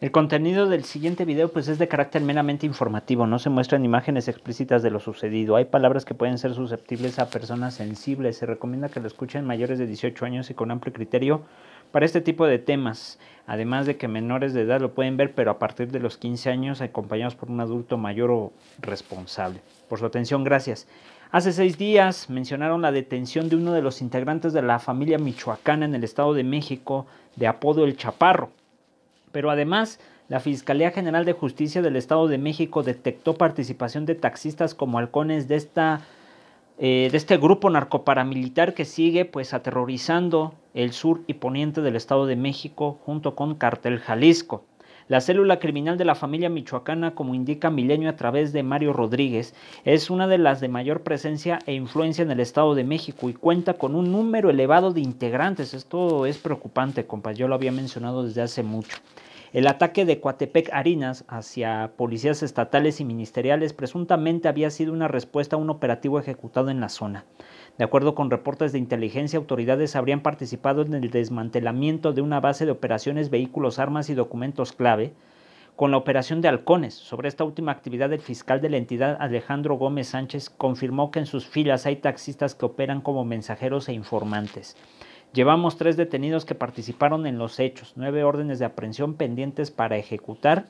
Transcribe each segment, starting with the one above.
El contenido del siguiente video pues es de carácter meramente informativo, no se muestran imágenes explícitas de lo sucedido. Hay palabras que pueden ser susceptibles a personas sensibles. Se recomienda que lo escuchen mayores de 18 años y con amplio criterio para este tipo de temas. Además de que menores de edad lo pueden ver, pero a partir de los 15 años acompañados por un adulto mayor o responsable. Por su atención, gracias. Hace seis días mencionaron la detención de uno de los integrantes de la familia michoacana en el Estado de México de apodo El Chaparro. Pero además, la Fiscalía General de Justicia del Estado de México detectó participación de taxistas como halcones de esta eh, de este grupo narcoparamilitar que sigue pues aterrorizando el sur y poniente del Estado de México junto con Cartel Jalisco. La célula criminal de la familia michoacana, como indica Milenio a través de Mario Rodríguez, es una de las de mayor presencia e influencia en el Estado de México y cuenta con un número elevado de integrantes. Esto es preocupante, compadre, yo lo había mencionado desde hace mucho. El ataque de Coatepec Harinas hacia policías estatales y ministeriales presuntamente había sido una respuesta a un operativo ejecutado en la zona. De acuerdo con reportes de inteligencia, autoridades habrían participado en el desmantelamiento de una base de operaciones, vehículos, armas y documentos clave, con la operación de halcones. Sobre esta última actividad, el fiscal de la entidad, Alejandro Gómez Sánchez, confirmó que en sus filas hay taxistas que operan como mensajeros e informantes. Llevamos tres detenidos que participaron en los hechos, nueve órdenes de aprehensión pendientes para ejecutar,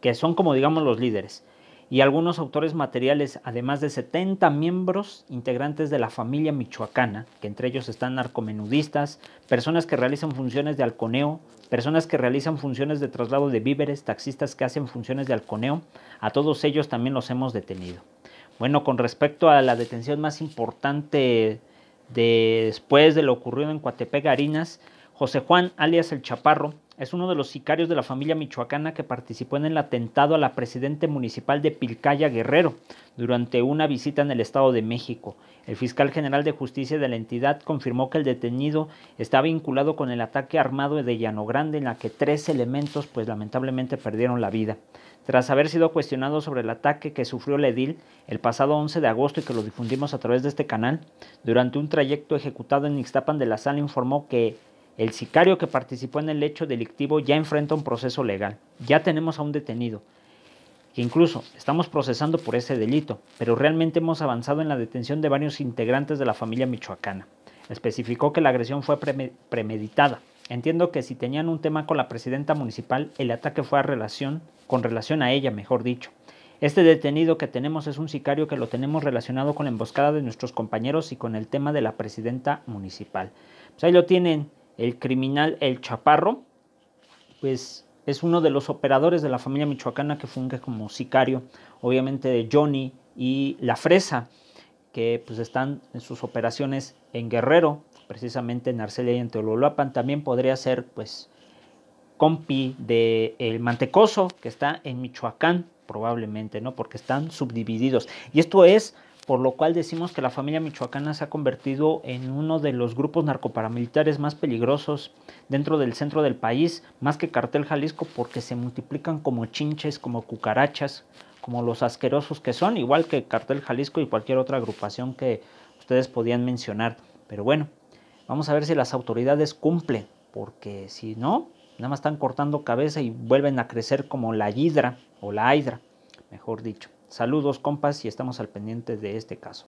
que son como digamos los líderes, y algunos autores materiales, además de 70 miembros integrantes de la familia michoacana, que entre ellos están narcomenudistas, personas que realizan funciones de alconeo, personas que realizan funciones de traslado de víveres, taxistas que hacen funciones de alconeo, a todos ellos también los hemos detenido. Bueno, con respecto a la detención más importante después de lo ocurrido en Coatepec Harinas, José Juan, alias El Chaparro, es uno de los sicarios de la familia michoacana que participó en el atentado a la presidente municipal de Pilcaya Guerrero durante una visita en el Estado de México. El fiscal general de justicia de la entidad confirmó que el detenido está vinculado con el ataque armado de Llano Grande en la que tres elementos pues lamentablemente perdieron la vida. Tras haber sido cuestionado sobre el ataque que sufrió el edil el pasado 11 de agosto y que lo difundimos a través de este canal, durante un trayecto ejecutado en Ixtapan de la Sal informó que el sicario que participó en el hecho delictivo ya enfrenta un proceso legal. Ya tenemos a un detenido. Incluso estamos procesando por ese delito, pero realmente hemos avanzado en la detención de varios integrantes de la familia michoacana. Especificó que la agresión fue premeditada. Entiendo que si tenían un tema con la presidenta municipal, el ataque fue a relación con relación a ella, mejor dicho. Este detenido que tenemos es un sicario que lo tenemos relacionado con la emboscada de nuestros compañeros y con el tema de la presidenta municipal. Pues ahí lo tienen, el criminal El Chaparro, pues es uno de los operadores de la familia michoacana que funge como sicario, obviamente de Johnny y La Fresa, que pues están en sus operaciones en Guerrero, precisamente en Arcelia y en Teololapan. También podría ser pues compi de eh, El Mantecoso, que está en Michoacán, probablemente, ¿no? Porque están subdivididos. Y esto es por lo cual decimos que la familia michoacana se ha convertido en uno de los grupos narcoparamilitares más peligrosos dentro del centro del país, más que Cartel Jalisco, porque se multiplican como chinches, como cucarachas, como los asquerosos que son, igual que Cartel Jalisco y cualquier otra agrupación que ustedes podían mencionar. Pero bueno, vamos a ver si las autoridades cumplen, porque si no, Nada más están cortando cabeza y vuelven a crecer como la hidra o la hidra, mejor dicho. Saludos compas y estamos al pendiente de este caso.